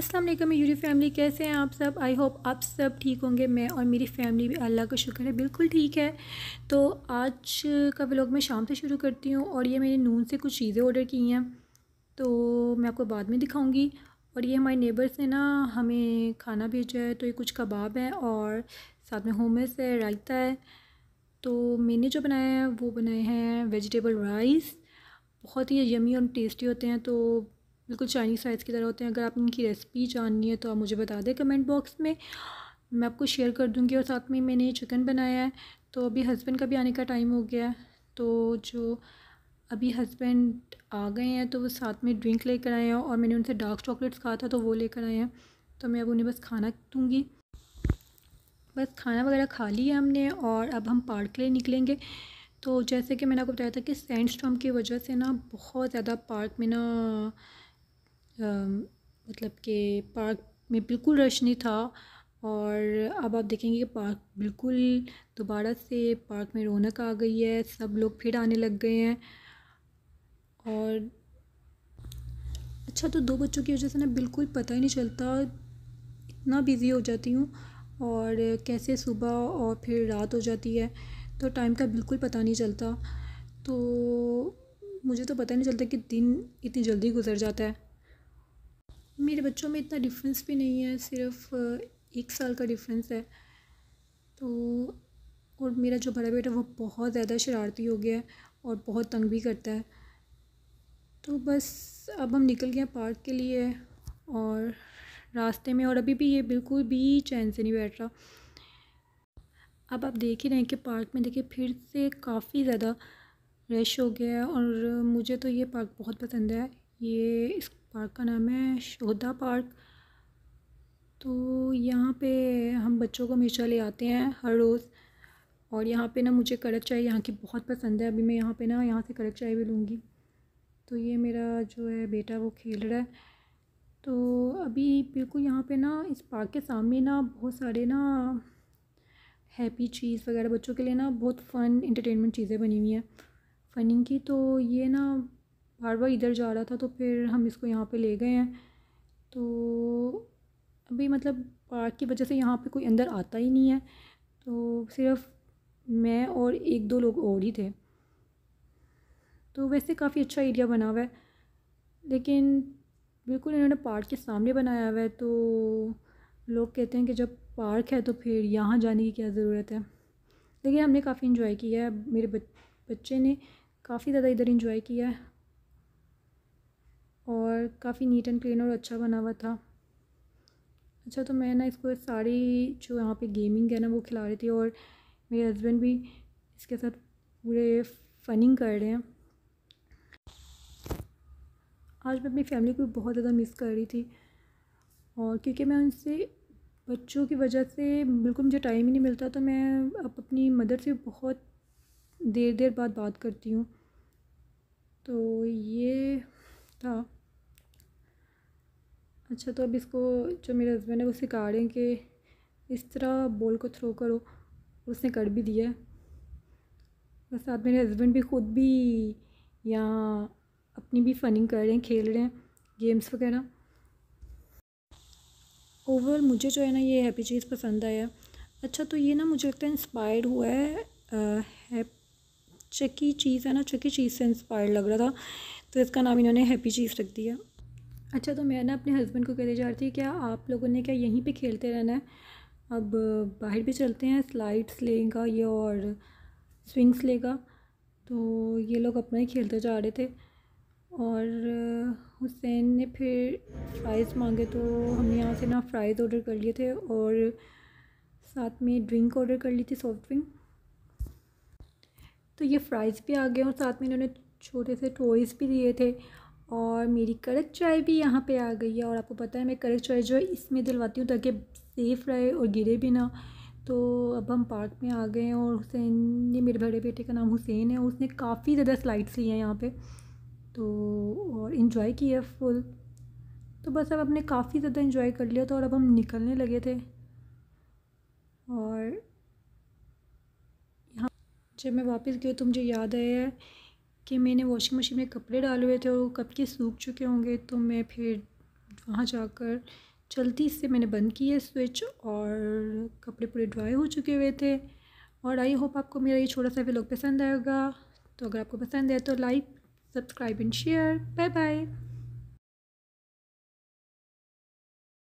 अस्सलाम वालेकुम Yuri family कैसे हैं आप सब आई होप आप सब ठीक होंगे मैं और मेरी फैमिली भी अल्लाह का शुक्र है बिल्कुल ठीक है तो आज का व्लॉग मैं शाम से शुरू करती हूँ और ये मैंने नून से कुछ चीज़ें ऑर्डर की हैं तो मैं आपको बाद में दिखाऊंगी और ये हमारे नेबर्स ने ना हमें खाना भेजा है तो ये कुछ कबाब है और साथ में होमस है रायता है तो मैंने जो बनाया है वो बनाए हैं वेजिटेबल राइस बहुत ही यमी और टेस्टी होते हैं तो बिल्कुल चाइनीज़ साइज़ की तरह होते हैं अगर आप इनकी रेसिपी जाननी है तो आप मुझे बता दें कमेंट बॉक्स में मैं आपको शेयर कर दूँगी और साथ में मैंने चिकन बनाया है तो अभी हस्बैंड का भी आने का टाइम हो गया है तो जो अभी हस्बैंड आ गए हैं तो वो साथ में ड्रिंक लेकर आए हैं और मैंने उनसे डार्क चॉकलेट्स खा था तो वो लेकर आए हैं तो मैं अब उन्हें बस खाना दूँगी बस खाना वगैरह खा लिया हमने और अब हम पार्क के लिए निकलेंगे तो जैसे कि मैंने आपको बताया था कि सैंड स्टॉम की वजह से ना बहुत ज़्यादा पार्क में ना मतलब कि पार्क में बिल्कुल रश नहीं था और अब आप देखेंगे कि पार्क बिल्कुल दोबारा से पार्क में रौनक आ गई है सब लोग फिर आने लग गए हैं और अच्छा तो दो बच्चों की वजह से ना बिल्कुल पता ही नहीं चलता इतना बिज़ी हो जाती हूँ और कैसे सुबह और फिर रात हो जाती है तो टाइम का बिल्कुल पता नहीं चलता तो मुझे तो पता नहीं चलता कि दिन इतनी जल्दी गुजर जाता है मेरे बच्चों में इतना डिफरेंस भी नहीं है सिर्फ एक साल का डिफरेंस है तो और मेरा जो बड़ा बेटा वो बहुत ज़्यादा शरारती हो गया है और बहुत तंग भी करता है तो बस अब हम निकल गए पार्क के लिए और रास्ते में और अभी भी ये बिल्कुल भी चैन से नहीं बैठ रहा अब आप देख ही रहे हैं कि पार्क में देखिए फिर से काफ़ी ज़्यादा रश हो गया है और मुझे तो ये पार्क बहुत पसंद है ये इस पार्क का नाम है शोधा पार्क तो यहाँ पे हम बच्चों को हमेशा ले आते हैं हर रोज़ और यहाँ पे ना मुझे कड़क चाय यहाँ की बहुत पसंद है अभी मैं यहाँ पे ना यहाँ से कड़क चाय भी लूँगी तो ये मेरा जो है बेटा वो खेल रहा है तो अभी बिल्कुल यहाँ पे ना इस पार्क के सामने ना बहुत सारे ना हैप्पी चीज़ वगैरह बच्चों के लिए ना बहुत फ़न इंटरटेनमेंट चीज़ें बनी हुई हैं फ़निंग की तो ये ना बार बार इधर जा रहा था तो फिर हम इसको यहाँ पे ले गए हैं तो अभी मतलब पार्क की वजह से यहाँ पे कोई अंदर आता ही नहीं है तो सिर्फ मैं और एक दो लोग और ही थे तो वैसे काफ़ी अच्छा एरिया बना हुआ है लेकिन बिल्कुल इन्होंने पार्क के सामने बनाया हुआ है तो लोग कहते हैं कि जब पार्क है तो फिर यहाँ जाने की क्या ज़रूरत है लेकिन हमने काफ़ी इन्जॉय किया है मेरे बच्चे ने काफ़ी ज़्यादा इधर इन्जॉय किया है और काफ़ी नीट एंड क्लीन और अच्छा बना हुआ था अच्छा तो मैं ना इसको सारी जो यहाँ पे गेमिंग है ना वो खिला रही थी और मेरे हस्बैंड भी इसके साथ पूरे फनिंग कर रहे हैं आज मैं अपनी फैमिली को बहुत ज़्यादा मिस कर रही थी और क्योंकि मैं उनसे बच्चों की वजह से बिल्कुल मुझे टाइम ही नहीं मिलता तो मैं अब अपनी मदर से बहुत देर देर बाद बात करती हूँ तो ये था अच्छा तो अब इसको जो मेरे हस्बैंड है वो सिखा रहे हैं कि इस तरह बॉल को थ्रो करो उसने कर भी दिया और साथ मेरे हस्बैंड भी ख़ुद भी यहाँ अपनी भी फनिंग कर रहे हैं खेल रहे हैं गेम्स वगैरह ओवरऑल मुझे जो है ना ये हैप्पी चीज़ पसंद आया अच्छा तो ये ना मुझे लगता है इंस्पायर्ड हुआ है, है चक्की चीज़ है ना चक्की चीज़ से इंस्पायर लग रहा था तो इसका नाम इन्होंने हैप्पी चीज़ रख दिया अच्छा तो मैं ना अपने हस्बैंड को कहने जा रही थी क्या आप लोगों ने क्या यहीं पे खेलते रहना है अब बाहर भी चलते हैं स्लाइड्स लेगा ये और स्विंग्स लेगा तो ये लोग अपना ही खेलते जा रहे थे और हुसैन ने फिर फ्राइज़ मांगे तो हमने यहाँ से ना फ्राइज़ ऑर्डर कर लिए थे और साथ में ड्रिंक ऑर्डर कर ली थी सॉफ्ट ड्रिंक तो ये फ्राइज़ भी आ गए और साथ में इन्होंने छोटे से टॉयज़ भी दिए थे और मेरी कड़क चाय भी यहाँ पे आ गई है और आपको पता है मैं कड़क चाय जो है इसमें दिलवाती हूँ ताकि सेफ़ रहे और गिरे भी ना तो अब हम पार्क में आ गए हैं और हुसैन ये मेरे बड़े बेटे का नाम हुसैन है उसने काफ़ी ज़्यादा स्लाइड्स लिए हैं यहाँ पर तो और इन्जॉय किया फुल तो बस अब हमने काफ़ी ज़्यादा इन्जॉय कर लिया था और अब हम निकलने लगे थे और यहाँ जब मैं वापस गई तो मुझे याद आया कि मैंने वॉशिंग मशीन में कपड़े डाले हुए थे और वो कब के सूख चुके होंगे तो मैं फिर वहाँ जाकर जल्दी से मैंने बंद किए स्विच और कपड़े पूरे ड्राई हो चुके हुए थे और आई होप आपको मेरा ये छोटा सा व्लॉग पसंद आएगा तो अगर आपको पसंद है तो like subscribe and share bye bye